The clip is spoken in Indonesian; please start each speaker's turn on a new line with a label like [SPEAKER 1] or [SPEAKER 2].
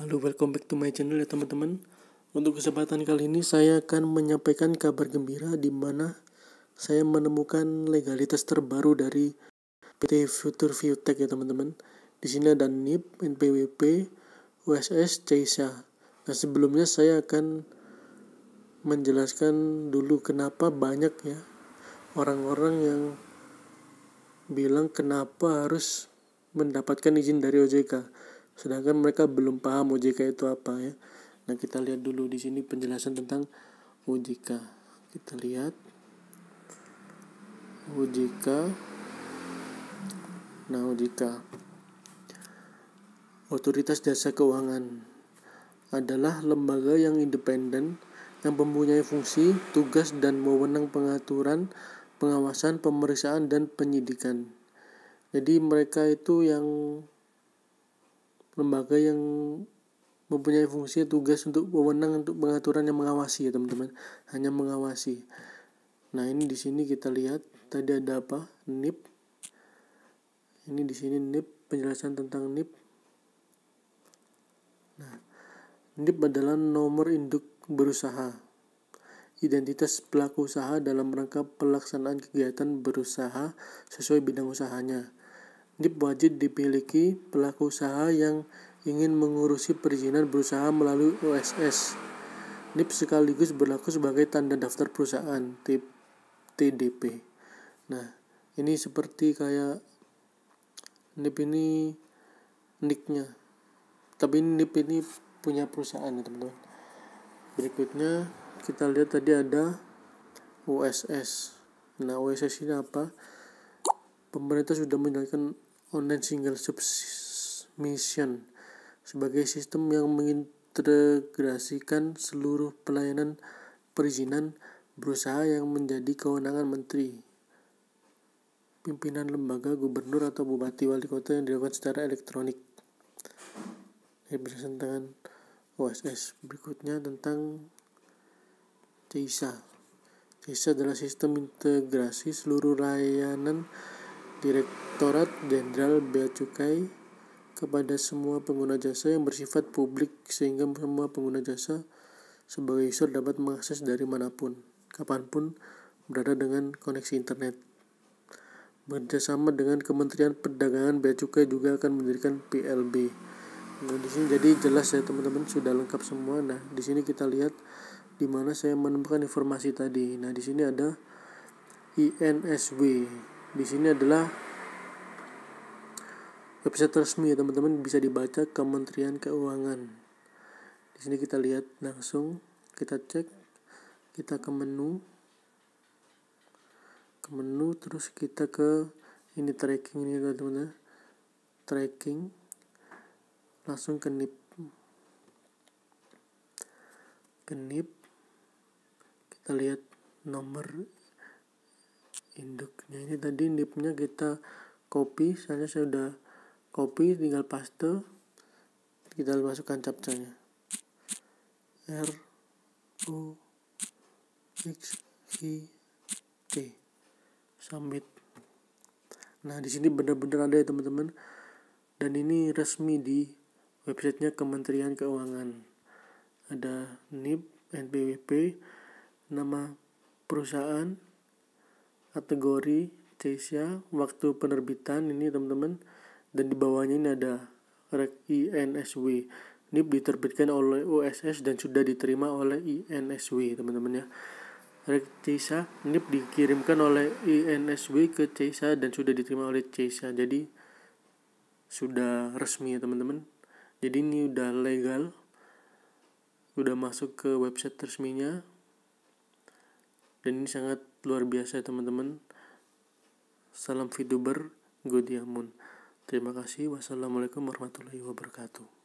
[SPEAKER 1] Halo, welcome back to my channel ya teman-teman. Untuk kesempatan kali ini saya akan menyampaikan kabar gembira di mana saya menemukan legalitas terbaru dari PT Future View Tech ya teman-teman. Di sini ada NIP, NPWP, USS, CISA. Nah sebelumnya saya akan menjelaskan dulu kenapa banyak ya orang-orang yang bilang kenapa harus mendapatkan izin dari OJK sedangkan mereka belum paham OJK itu apa ya nah kita lihat dulu di sini penjelasan tentang OJK kita lihat OJK nah OJK otoritas jasa keuangan adalah lembaga yang independen yang mempunyai fungsi, tugas, dan wewenang pengaturan, pengawasan, pemeriksaan, dan penyidikan. Jadi mereka itu yang lembaga yang mempunyai fungsi tugas untuk wewenang untuk pengaturan yang mengawasi ya teman-teman hanya mengawasi nah ini di sini kita lihat tadi ada apa NIP ini di sini NIP penjelasan tentang NIP nah NIP adalah nomor induk berusaha identitas pelaku usaha dalam rangka pelaksanaan kegiatan berusaha sesuai bidang usahanya DIP wajib dimiliki pelaku usaha yang ingin mengurusi perizinan berusaha melalui OSS. DIP sekaligus berlaku sebagai tanda daftar perusahaan TIP, TDP. Nah, ini seperti kayak NIP ini nicknya. Tapi NIP ini punya perusahaan ya teman-teman. Berikutnya kita lihat tadi ada OSS. Nah, OSS ini apa? Pemerintah sudah menjalankan online single submission sebagai sistem yang mengintegrasikan seluruh pelayanan perizinan berusaha yang menjadi kewenangan menteri pimpinan lembaga gubernur atau bupati wali kota yang dilakukan secara elektronik representasi dengan OSS berikutnya tentang CISA CISA adalah sistem integrasi seluruh layanan Direktorat Jenderal Bea Cukai kepada semua pengguna jasa yang bersifat publik sehingga semua pengguna jasa sebagai user dapat mengakses dari manapun, kapanpun berada dengan koneksi internet. Bekerjasama dengan Kementerian Perdagangan Bea Cukai juga akan mendirikan PLB. Nah, di sini jadi jelas ya teman-teman sudah lengkap semua. Nah, di sini kita lihat di mana saya menemukan informasi tadi. Nah, di sini ada INSW di sini adalah website resmi ya teman-teman bisa dibaca Kementerian Keuangan. Di sini kita lihat langsung, kita cek, kita ke menu, ke menu terus kita ke ini tracking ini teman-teman, tracking, langsung ke nip, ke nip, kita lihat nomor induknya ini tadi nipnya kita copy saya sudah copy tinggal paste kita masukkan captchanya R O X I T submit nah di sini benar-benar ada ya teman-teman dan ini resmi di websitenya Kementerian Keuangan ada NIP NPWP nama perusahaan kategori Cesia waktu penerbitan ini teman-teman dan di bawahnya ini ada rek INSW ini diterbitkan oleh USS dan sudah diterima oleh INSW teman-teman ya rek Cesia ini dikirimkan oleh INSW ke Cesia dan sudah diterima oleh Cesia jadi sudah resmi ya teman-teman jadi ini udah legal udah masuk ke website resminya dan ini sangat luar biasa teman-teman. Salam viduber, Godiamun. Terima kasih. Wassalamualaikum warahmatullahi wabarakatuh.